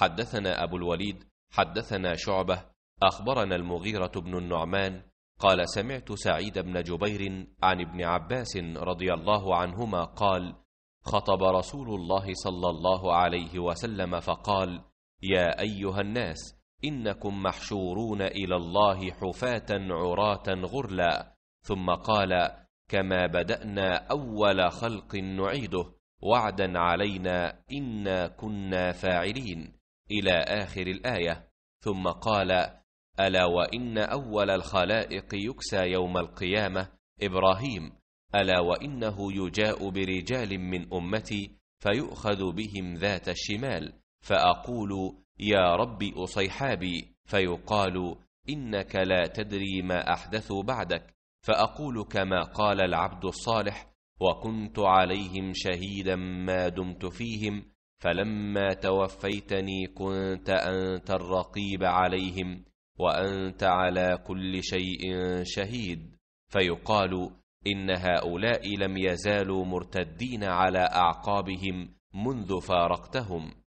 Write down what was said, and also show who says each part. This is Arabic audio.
Speaker 1: حدثنا أبو الوليد
Speaker 2: حدثنا شعبة أخبرنا المغيرة بن النعمان قال سمعت سعيد بن جبير عن ابن عباس رضي الله عنهما قال خطب رسول الله صلى الله عليه وسلم فقال يا أيها الناس إنكم محشورون إلى الله حفاة عراة غرلا ثم قال كما بدأنا أول خلق نعيده وعدا علينا إنا كنا فاعلين إلى آخر الآية ثم قال ألا وإن أول الخلائق يكسى يوم القيامة إبراهيم ألا وإنه يجاء برجال من أمتي فيؤخذ بهم ذات الشمال فأقول يا رب أصيحابي فيقال إنك لا تدري ما أحدث بعدك فأقول كما قال العبد الصالح وكنت عليهم شهيدا ما دمت فيهم فلما توفيتني كنت أنت الرقيب عليهم وأنت على كل شيء شهيد فيقال إن هؤلاء لم يزالوا مرتدين على أعقابهم
Speaker 1: منذ فارقتهم